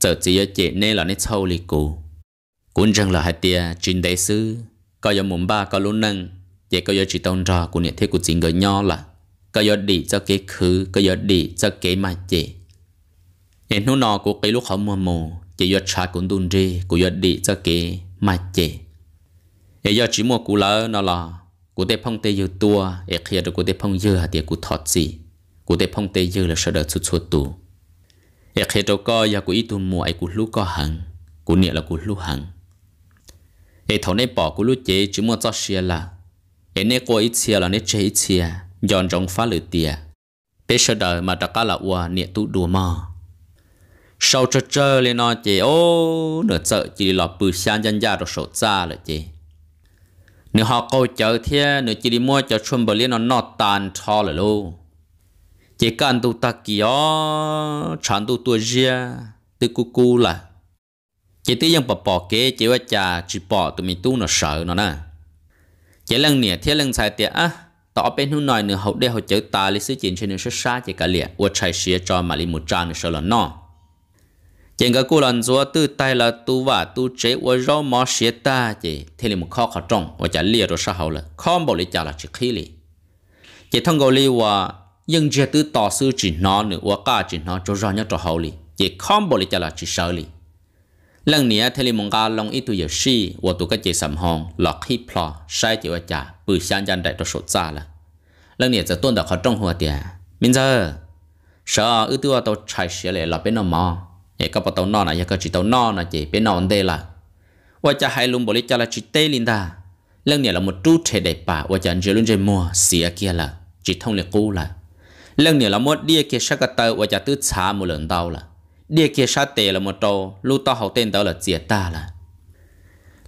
Giờ chỉ ở chế nè là nè sâu lì cụ cũng rằng là hạt tia chuyện đại sư có giờ mồm ba có luôn năng vậy có giờ chỉ tông ra của niệm thế của chính người nho là có giờ đi cho cái khứ có giờ đi cho cái mà chị nên nó nọ của cái lúc không mơ mồ chỉ giờ cha cũng đun rì của giờ đi cho cái mà chị để giờ chỉ mua của lỡ nó là của tê phong tê dư tua để khi được của tê phong dư hạt tia của thọt gì của tê phong tê dư là sợ đợt chút chút tù để khi đâu coi giờ của ít tu mua ấy của lúc có hẳn của niệm là của lúc hẳn hệ thống này bỏ của chế chỉ muốn cho xe là hệ này có ít xe là này dọn trong phá lửa tiền bây giờ đời mà đặc cả là sau chơi chơi lên nó chế ô nửa sợ chỉ là bự sang dân gia rồi sổ ra là chế nửa họ câu chở thế nửa chỉ đi cho chuẩn nó nọ tàn cho là luôn chế can tu ta chán tu tua ria tu cu cu là chỉ tí dân bỏ bỏ kế cha chỉ bỏ tụi mình tu nó sợ nó nè chỉ lần nè thế lần sai tiệt á tỏ bên hôm nay nửa hậu đây hậu chữ ta lịch sử chiến trên nửa xuất sát chỉ cả liền uất chạy xia cho mà lý một trang nửa sợ là nó chỉ cả cô lần rồi tư tay là tu và tu chế uất rau mò xia ta chỉ thế là một khó khó trong uất chả liền rồi sao hậu là không bảo lý chả là chỉ khí lì chỉ thông cầu lý và nhưng chỉ tư tỏ sư chỉ nó nửa uất cả chỉ nó cho rau nhớ cho hậu lì chỉ không bảo lý chả là chỉ sợ lì เรื่องนี้เทลิมงกาลงอีตุยชี่วัตุกเจสัมฮองหลอกฮิพลอใช้จิวจาปืนชันยันได้ตัวสดจ้าละเรื่องนี้จะต้นดอกเขาจ้องหัวเตียมินเจอเชออืตัวตัวชายเสียเลยหลับเป็นนอมอเอกก็ปตันอนะเอกก็จิตตวนอนะเจเป็นนอนเดละว่าจะให้ลุงบริจาคจิตเตลินดาเรื่องเนี้เราหมดตู้เทเดป่าว่าจะเจริญเจมัวเสียเกียละจิตท่องเลกูละเรื่องเนี้เราหมดเดียเกียชักกะเตอว่าจะตื้อช้ามูเหลินเตาละ Địa kia sát tệ là một trâu Lưu to hậu tên đó là dìa ta là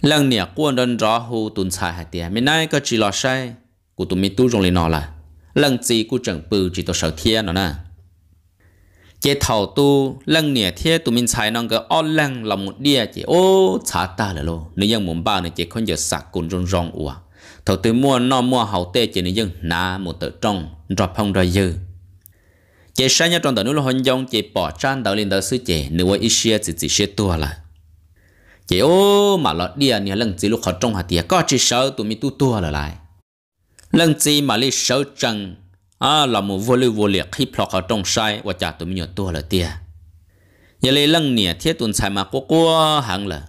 Lần nè quân đơn rõ hù tuần sai hạt tìa Mình nay có chỉ lo sai Của tụi mình tu rong lên nó là Lần gì của chẳng bừ chỉ tổ sở thiên nó nè Chế thầu tu Lần nè thế tụi mình sai nông cái o lăng là một địa chỉ ô xá ta là lô Nếu dân muốn bà này chế không giờ sạc cùng rong rong ua Thảo tư mua nó mua hậu tê chỉ nếu dân Nà một tờ trong Rõ phong ra dư chị sai nhớ trong đời tờ nút hôn dông chị bỏ trang đầu linh tờ sư chế, nếu với xia chỉ chỉ xe tua là chị ô mà lọt đi à nhớ lần chị lúc họ trong hạt tiệt có chỉ sợ tụi mi tu tua là lại lần chị mà lấy sợ trần à là một vô lưu vô liệt khi plọ họ trong sai và trả tụi mi nhớ tua là tiệt giờ lấy lần nè thiết tuần sai mà cô cô hẳn là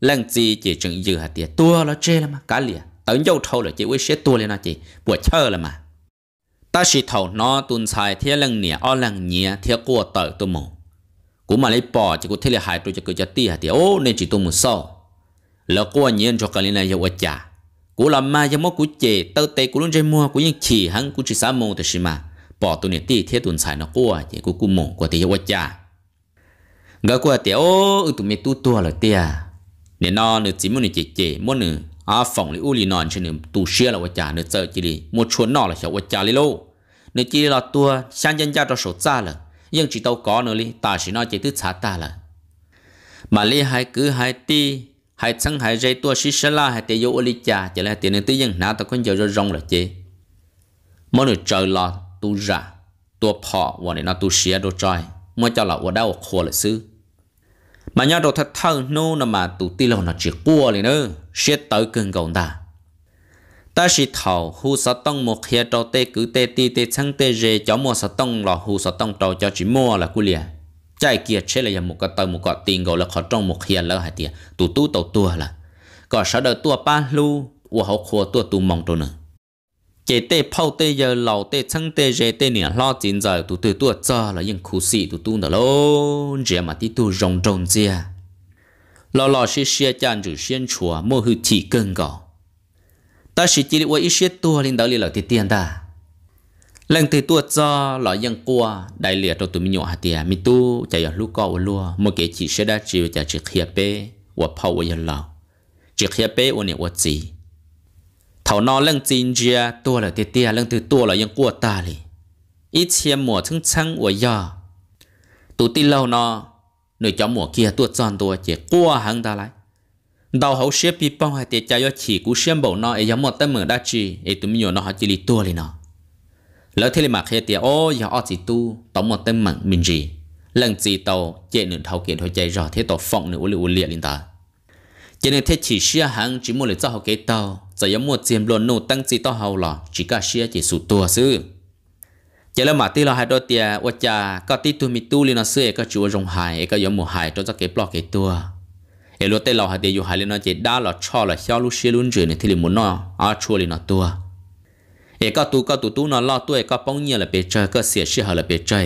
lần chị chỉ chừng dư hạt tiệt tua là chê là mà cá liệt, tấn dâu thâu là chỉ với xe tua lên là chỉ, buổi chơi là mà ta chỉ thầu nó tuân sai thế lần nhẹ ở lần nhẹ thế qua tờ tôi mù cú mà lấy bỏ chỉ có thế là hại tôi cho cứ cho tia hả thì ô nên chỉ tôi mù sau lỡ qua à nhiên cho cái này giờ trả cú làm ma cho mốt cú chè tao tê cú luôn chơi mua cú những chỉ hắn cú chỉ sáu mù thì xí mà bỏ tôi nhẹ tia thế tuân sai nó qua à, chỉ cú cú mù qua thì giờ trả ngỡ qua thì ô ừ, tụi mày tu tua là tia nên nó nữa chỉ muốn nữa chè chè muốn nữa à phòng lý lì nòn cho nữa tu xia là qua trả nữa sợ đi mua chuồn nọ là sợ qua trả lý lâu nếu chỉ là tua sang dân gia cho số cha là nhưng chỉ đâu có nữa đi ta chỉ nói chỉ thứ cha ta là mà li hai cứ hai ti hai chân hai dây tua xí xí la hai tiền yêu li cha chỉ là tiền nên tư dân nào ta cũng giờ rồi rong là chế mỗi người trời là tu ra tua phò và này nó tu xía đồ chơi, mỗi cho là ở đâu khổ là xứ, mà nhau đồ thật thơ nô nó mà tu ti lâu nó chỉ cua liền nữa xía tới cưng cầu ta ta sĩ thảo hu sa tông một khía cho tê cứ tê ti tê sang tê rê cháu mua sa tông là hu sa tông trâu cho chỉ mua là cú lìa chạy kia chế là một cái tờ một cái tiền gọi là khó trong một khía lỡ hai tiền tụ tu tàu tua là có sợ đời tua ba lu u hậu khua tua tu mong tu nữa chế tê phao tê giờ lầu tê sang tê rê tê nè lo chín giờ tụ từ tua cho là những khu sĩ tụ tu nữa lô rẻ mà tí tu rồng trồng chia lo lo xia xia chan chủ xuyên chùa mua hư chỉ cưng gọi ta chỉ chỉ đi ít tua lên đó li là tiền ta lần thì tua cho lọ dân qua đại liệt rồi tụi mình nhỏ hạt tiền mình tu chạy vào lúc có lúa một cái chỉ sẽ đã chịu chạy chiếc khía bê và phao với dân lão chỉ khía bê và nhiều vật gì thảo nó lần chín chia tua là tiền tiền lần từ tua là dân qua ta đi, ít xem mùa thăng trăng và giờ tụi tin lâu nó nửa cho mùa kia tua tròn tua chỉ qua hàng ta lại đầu hậu xếp bị bong hai tiệt cha yo chỉ cú xem bầu nó ấy giống một tấm mở đa chi ấy tụi mình nó họ chỉ lì tua lì nó lỡ thế là mà khi tiệt ô giờ ở chỉ tu tổng một tấm mặn mình gì lần gì tàu chạy nửa thầu kiện thôi chạy rõ thế tàu phong nửa lì u liệt lên ta cho nên thế chỉ xia hàng chỉ một lời cho họ cái tàu giờ giống một tiềm luôn nổ tăng gì tàu hậu lọ chỉ cả xia chỉ sụt tua sư chỉ là mà tí là hai đôi tiệt ô cha có tí tu mi tu lên nó xưa ấy có chúa rồng hài ấy có giống một hài cho cái blog cái tua e lo te lo ha de yu ha le na je da lo cho lo xia lu xie lun je ne ti le mo no a chu le na tua e ka tu ka tu tu na lo tu e ka pong nia le pe cha ka sia xia ha le pe cha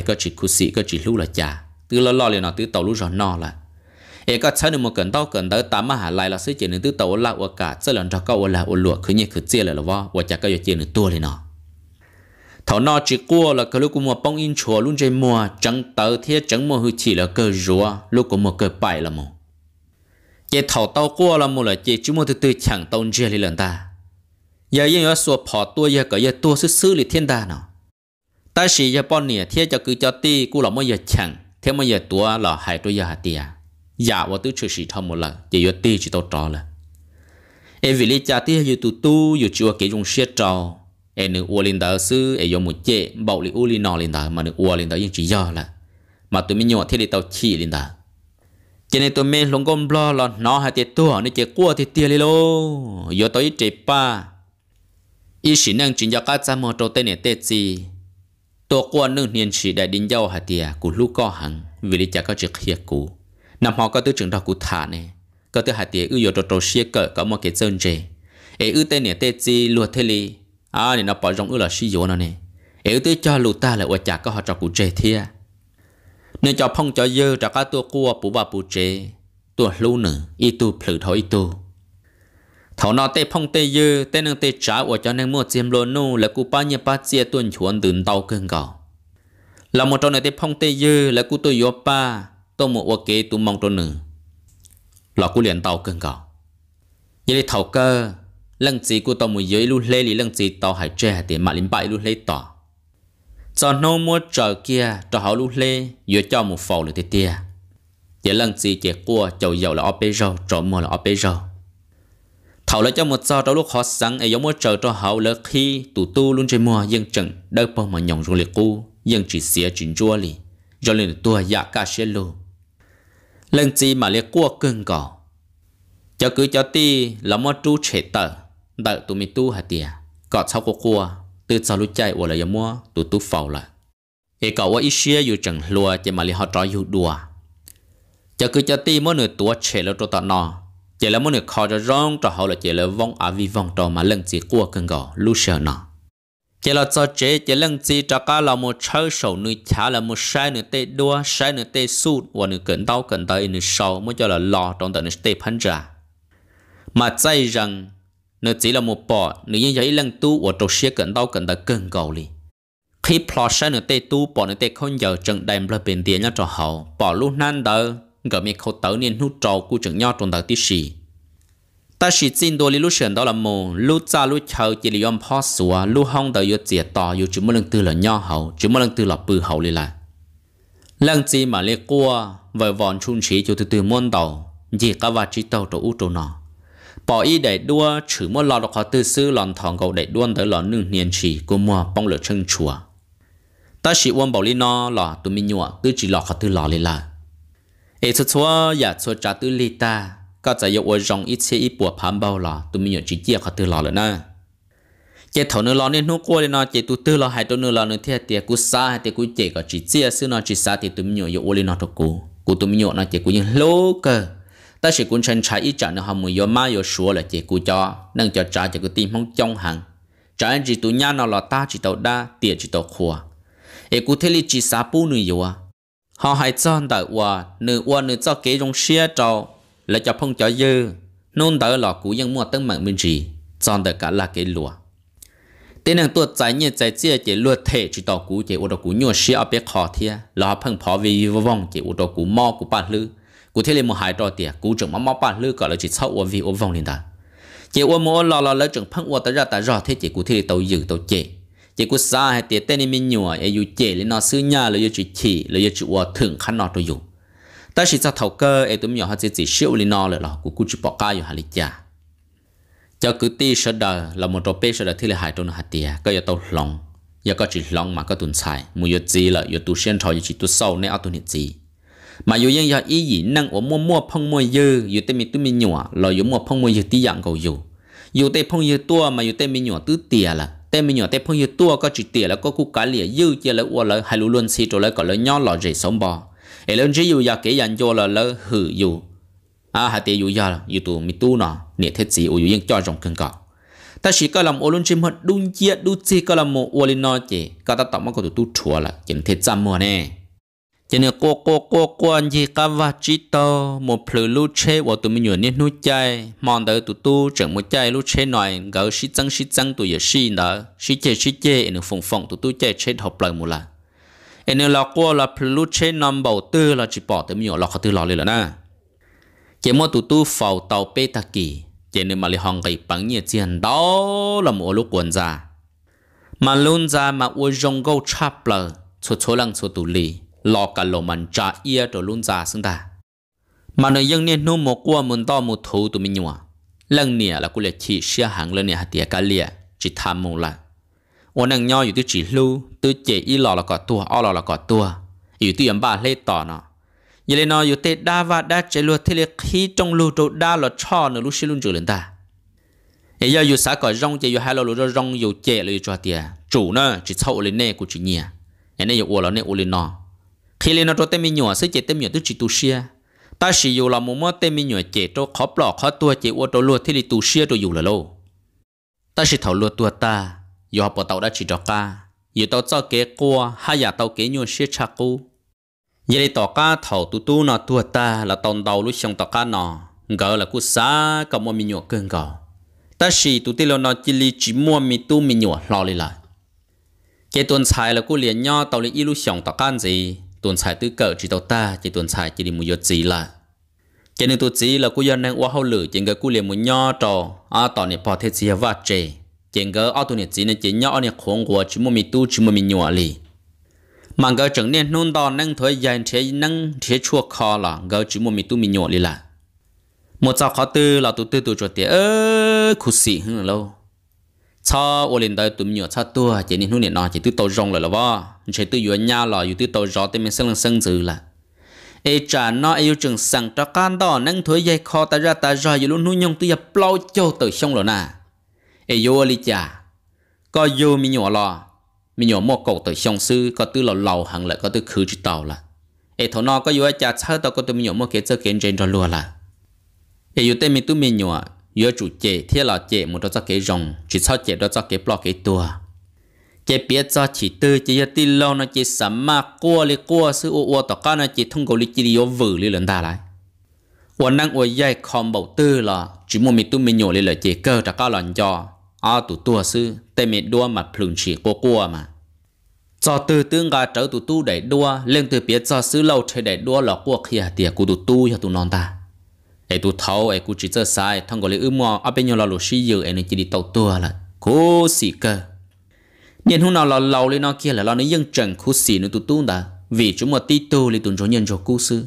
lu la cha tu lo lo le na tu tàu lu jo no la e ka cha ne mo tao cần da ta ma ha lai la se je ne tu tàu la wa ka cha lan ra ka wa la wa lu khu ni khu che le lo wa wa cha ka yo je ne tu le na thảo chỉ cua là cái lúc của bông in chùa luôn chơi mùa chẳng tớ thiết chẳng mùa hư chỉ là cơ rùa lúc của mùa cơ bài là mùa chế thầu tàu qua là một là chế chú một từ từ chẳng tàu chia lì lần ta giờ yên ở số phò tua giờ cái giờ tua sư sư lì thiên ta nào ta chỉ giờ bọn nè thế cho cứ cho ti cú là mỗi giờ chẳng thế mỗi giờ tua là hai tua giờ hạt tia giả dạ và tứ chỉ chỉ thầm một lần chỉ giờ ti chỉ tàu trò là em vì lý cha ti giờ tu tu giờ chưa kể dùng xe trò em nữ uo linh đó sư em dùng một chế bảo lì uo linh nọ lên đó mà nữ uo linh đó yên chỉ giờ là mà tụi mình nhỏ thế thì tàu chỉ linh đó chỉ nên tụi mình lồng gom lo là nó hay tiệt tua nên chỉ cua thì tiệt lô giờ tôi chỉ pa ý chỉ năng chuyển cho các cha mò trâu tên này tết gì tôi qua nương niên chỉ đại đình giao hạt tiệt của lú có hằng, vì lý cha có chuyện kia cũ năm họ có tư trưởng đó của thả này có tư hạt tiệt ư giờ trâu trâu xia cỡ có một cái chân chê ấy ư tên này tết gì luật thế li à nên nó bỏ rộng ư là xí yếu nó này ấy ư tư cho lụt ta là ủa cha có họ trâu của chê thiệt nên cho phong cho dơ trả cá tua cua bù bà bù chế tua lưu nữ y tu phử thấu y tu thảo nó tê phong tê dơ tê nâng tê trả của cho nên mua chiêm lô nu là cụ ba nhẹ ba chia tuần chuẩn từ tàu cơn gạo là một trong này tê phong tê dơ là cụ tôi yếu ba tôi một ô kế tu mong tôi nữ là cụ liền tàu cơn gạo như thế thảo cơ lăng chỉ cụ tàu mùi dưới lưu lê lì lăng chỉ tàu hải tre để mà lính bại lưu lê tỏ giờ nô mua trở kia cho hậu lũ lê dựa cho một phổ lửa tiệt tiệt chỉ lần gì chỉ cua chầu dầu là ôp rau trở mua là ôp rau thảo lấy cho một giờ đó lúc họ sáng ấy giống mua trở cho hậu lỡ khi tụ tu luôn trên mua dân chừng đỡ bao mà nhộng rung liệt cu dân chỉ xía chính chua lì rồi liền tua dạ cả xe lô lần gì mà liệt cua cưng cỏ cho cứ cho ti là mua chú chế tờ đợi tụi mình tu hả tiệt có sau cô cua từ sau lúc chạy ủa là giờ mua tụt tụt phao là cái cậu ấy xia dù chẳng lùa chỉ mà li họ trói dù đùa giờ cứ cho ti mỗi nửa tuổi trẻ là trâu tọt nọ chỉ là mỗi nửa khó cho rong cho họ là chỉ là vong à vì vong trâu mà lần chỉ cua cưng gò lu sợ nọ chỉ là cho chế chỉ lần chỉ cho cả là một chơi sầu nửa chả là một sai nửa tê đua sai nửa tê sút và nửa cẩn đau cẩn tới nửa sầu mới cho là lò trong tận nửa tê phấn ra mà dây rằng nó chỉ là một bộ, nếu như vậy lần tu ở trong xe cận đau cận đã cơn cầu li khi plọ xe nó tê tu bỏ nó tê không giờ trận đèn là bên tiền nhá cho hậu bỏ lúc nan đỡ gỡ mi khâu tớ niên hút trầu của trận nhau trong đời tí xì ta chỉ tin đồ lý lúc sườn đó là mù lúc cha lúc chờ chỉ lý ông phó sủa lúc hong đợi yếu tiệt tỏ yếu chỉ một lần tư là nho hậu chỉ một lần tư là bự hậu li lại lần gì mà li qua vợ vòn chung chỉ cho từ từ muôn đầu gì cả và chỉ tàu tổ u tổ nọ bỏ ý để đua chữ mua lò đọc họ tư sư lòn thòng gầu để đuôn tới lò nương niên chỉ của mua bông lửa chân chùa ta chỉ uống bảo lý nó lò tụi mi nhụa tư chỉ lò họ tư lò lên là ê chúa chúa dạ chúa trả tư li ta có giải yêu ôi rong ít xe ít bùa phám bao lò tụi mi nhụa chỉ chia họ tư lò lên na chế thầu nữa lò nên nô qua lên nó chế tụi tư lọ hai tụi nữa lò nữa thiệt tiệt cú xa hay tiệt cú chế có chỉ chia sư nó chỉ xa thì tụi mi nhụa yêu ôi lên nó thôi cú cú tụi mi nhụa nó chế cú như lô cơ ta sẽ cũng chân trái ý trả nó họ mùi gió mai gió sủa là chế cú cho nâng cho trả cho cái tim không trong hàng trả anh chỉ tụ nhau nó là ta chỉ tàu đa tiền chỉ tàu khua e cú thấy li chỉ sa pu nuôi yếu à họ hay cho anh đại hòa nửa hòa nửa cho kế trong xe cho là cho phong cho dư nôn đỡ là cú ยัง mua tấm mạng mình gì cho đại cả là cái lúa tên hàng tuột trái nhẹ trái chia chỉ lúa thể chỉ tàu cú chỉ ô tô cú nhua xe ở bên khó thiệt là phong phó vì vong chỉ ô tô cú mò cú bạt lư cụ thể là một hai trò tiệt cụ trưởng mà móc ba lư gọi là chỉ sau ô vi ô vòng lên ta chỉ ô mua lò lò lỡ trưởng phân ô tới ra ta rõ thế chỉ cụ thể là tàu dự tàu chạy chỉ cụ xa hay tiệt tên này mình nhùa ấy dù chạy lên nó xứ nhà là dù chỉ chỉ là dù chỉ ô thưởng khăn nó tàu dùng ta chỉ cho thầu cơ ấy tụi nhỏ họ chỉ chỉ siêu lên nó là lò cụ cụ chỉ bỏ ca dù hà lý cha cho cứ ti sơ đời là một trò bê sơ đời thì là hai trò nó hạt tiệt cái giờ tàu lòng giờ có chỉ lòng mà có tuần sai mùi giờ gì là giờ tu sen thọ giờ chỉ tu sâu nên ở tu nít gì mà dù dân giờ ý gì năng ở mua mua phong mua dư dù tên mình tôi mình nhỏ là dù mua phong mua dư tí dạng cầu dù dù tên phong dư tua mà dù tên mình nhỏ tứ tiền là tên mình nhỏ tên phong dư tua có chỉ tiền là có cú cá lìa dư chia là uo là hai lũ luôn xì rồi là có là nhỏ là dễ sống bò ấy lớn chỉ dù giờ kể dành cho là là hử dù à hai tiền dù giờ là dù tụ mình tu nọ nhiệt thiết gì ở dù dân cho rồng cưng cọ ta chỉ có làm ô luôn chim hận đun chia đun chia có làm một ô linh nọ chỉ có ta tạm mắc có tụ tu chùa là chỉ thiết trăm mùa nè cho nên cô cô cô cô anh chị các vắt chỉ to một phần lú chế và tụi mình nhớ nên nuôi chay mòn tới tụi tu chẳng một chay lú chế nói gỡ xí trăng xí trăng tụi giờ xí nữa xí chế xí chế anh phòng phòng tụi tu chay chế học lại một lần anh là cô là phần lú chế nằm bầu tư là chỉ bỏ tụi mình nhớ là khó tư lo lên là na chỉ mỗi tụi tu phào tàu bê ta kỳ chỉ nên mà lấy hàng cái bằng nhiệt tiền đó là một lúc quần ra mà luôn ra mà uống rong gấu chắp lờ số số lăng số tụ li lò cả lò mặn trả ia rồi luôn già xứng ta mà nơi dân nên nu một qua muốn to một thủ tụi mình nhua lần nè là cũng là chỉ xe hàng lên nè hạt tiệt cả lìa chỉ tham mù là ôn nàng nho อยู่ที่จีลูตัวเจอีหล่อละก็ตัวอ้อหล่อละก็ตัว อยู่ที่ยำบ้าเล่ต่อเนาะยี่เลนออยู่เตด้าวาด้าเจลัวที่เล็กขี้จงลูโจด้าหล่อช่อเนื้อลูชิลุนจุลินตาเอ้ยอยู่สาก็ร่องเจอยู่ให้เราลูร่องอยู่เจเลยจัวเตียจู่เนาะจีเท่าเลยเน่กูจีเนี่ยเอ้ยเนี่ยอยู่อ้วนแล้วเนี่ยอ้วนเลยเนาะ khi lên nó cho tên mình nhỏ sẽ chế tên mình tức chỉ tu xia ta chỉ dụng là một món tên mình nhỏ chế cho khó bỏ khó tua chế ô tô luôn thì đi tu xia cho dùng là lâu ta chỉ thảo luôn tua ta do bỏ tàu đã chỉ cho ca giờ tàu cho kế qua hai giả tàu kế nhau xia cha cô giờ đây tàu cá thảo tu tu nó tua ta là tàu đầu lúc xong tàu cá nó gỡ là cú xa có một mình nhỏ cơn gạo ta chỉ tu tiêu nó chỉ li chỉ mua mình tu mình nhỏ lo lại lại cái tuần sai là cú liền nhau tàu li ilu xong tàu cá gì tuần xài tứ cỡ chỉ tàu ta chỉ tuần xài chỉ đi một giọt gì là cho nên tôi chỉ là cô do năng quá hậu lử chỉ người cô liền muốn nho trò à tỏ niệm bỏ thế gì và chế chỉ người ở à, tôi niệm chỉ nên chỉ nhỏ à, này khốn của chỉ mua mi tu chỉ mua mì nhọ lì mà người chẳng nên nôn đòn năng thôi dành thế năng thế chua khó là người chỉ mua mì tu mì nhỏ lì là một giờ khó tư là tôi tư tôi cho tiền ơ sĩ hưng lâu cho ô lên tới tụi nhỏ cho tua chỉ nên hướng điện nọ chỉ tự tàu rong lại là vợ chỉ tự yuan nhà là tự tàu gió tên mình sơn lần sơn dữ là ai trả nó yêu trường sang cho can đó nâng thuế dây kho ta ra ta rồi luôn nuôi nhung tự nhập plau châu tự xong rồi nà ai yêu li trả có yêu mi nhỏ lò mi nhỏ mua cầu tự xong sư có tự lầu lầu hàng lại có tự khử chỉ tàu là ai thấu nó có yêu trả sao tàu có tự mi nhỏ mua kế chơi kiến trên rồi luôn là ai yêu tên mi tụi mi nhỏ yếu chủ chế thiết là chế một đôi cái rồng chỉ sau chế đôi cái bọ cái tua chế biết cho chỉ tư chế yếu tin lâu nó chế sắm mà cua li cua sư u u tỏ cá nó chế thông cầu li chỉ yếu vử li lần ta lại ô năng ô dây khom bầu tư là chỉ một mình tu mình nhổ li là chế cơ trả cá lần cho à tụ tua sư tê mình đua mà phừng chỉ cua cua mà cho từ tương gà trở tụ tu để đua lên từ biết cho sư lâu chơi để đua là cuộc kia tiệt của tụ tu cho tụ non ta ai tu thâu ai cũng chỉ chơi sai thằng gọi là ư mò ở bên nhau là lối xí dừa ai nó chỉ đi tàu tua là cố xì cơ nên hôm nào là lâu lên nó kia là lo nó dân trần khu xì nó tu tu đã vì chúng mà ti tu thì tuần rồi nhân cho cú sư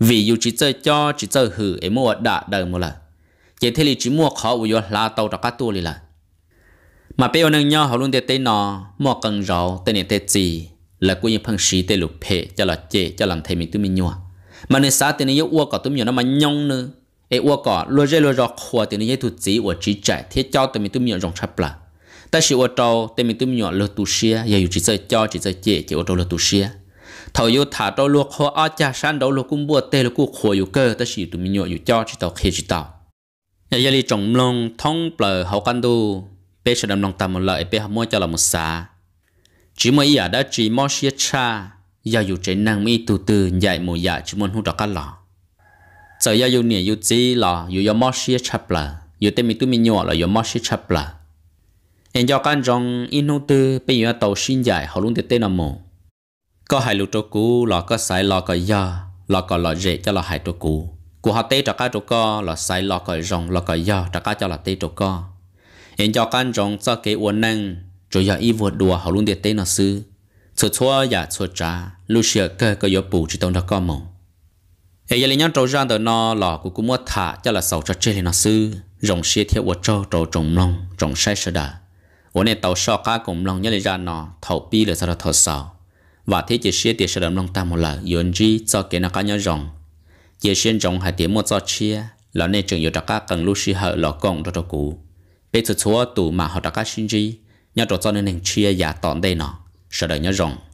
vì dù chỉ chơi cho chỉ chơi hử ai mua đã đời một là chỉ thế thì chỉ mua khó của do là tàu đặt cá tua liền là mà bây giờ nâng nhau họ luôn để tên nó mua cần rau tên này tên gì là cũng như phân sĩ tên lục phê cho là chê cho làm thầy mình tụi mình nhua mà nên xã tên này yếu uo cả tụi mình nó mà nhông nữa ai ua cỏ lúa rơi lúa rọ khoa thì nó tu chỉ ua chỉ chạy thế cho tụi mình tụi mình rong chập là ta chỉ ua trâu tụi mình tụi mình lúa tu xia giờ chỉ chơi cho chỉ chơi chè chỉ ua trâu tu xia thầu yêu thả trâu lúa khoa ở cha san đầu lúa cũng bua tê lúa cũng khoa yêu cơ ta chỉ tụi mình nhọ yêu cho chỉ tàu khi chỉ tàu giờ giờ đi trồng lông bờ hậu căn đu bé sẽ đâm lông tầm một bé mua cho là một xá chỉ mới giờ đã chỉ mua xia cha giờ yêu chế năng mi từ từ dạy mùa dạ chỉ muốn hút đó cá lọ giờ giờ yêu nè yêu gì là yêu yêu mất sĩ chấp là yêu tên mình tu mình nhỏ là yêu mất sĩ chấp là anh cho căn trong inu tư bây giờ tàu sinh giải họ luôn tên là mồ có hai lục trâu cú là có sai là có giờ là có là dễ cho là hai trâu cú cú họ tê trả cá trâu co là sai là có rồng là có giờ trả cá cho là tê trâu co anh cho căn trong cho cái uốn năng rồi giờ y vượt đùa họ luôn tên là sư 出错呀出渣，路线各个有补助到那个么？hay là lên trâu ra từ nó lò cũng cũng mua thả cho là sầu cho chơi lên nó sư rồng xe theo ở trâu trâu trồng long trồng sai sơ đà ổn nên tàu so cá cùng long nhớ lên ra nó thầu pi là sao thầu sầu và thế chỉ xe tiền sơ đầm long ta một lần yến gì cho cái nó cá nhớ rồng chỉ xe rồng hai tiếng mua cho chia là nên trường yếu đặc cá cần lưu sư hở lò công cho đó cũ bây giờ chúa tụ mà họ đặc cá sinh gì nhớ trâu cho nên chia giả tọn đây nó sợ đời nhớ rồng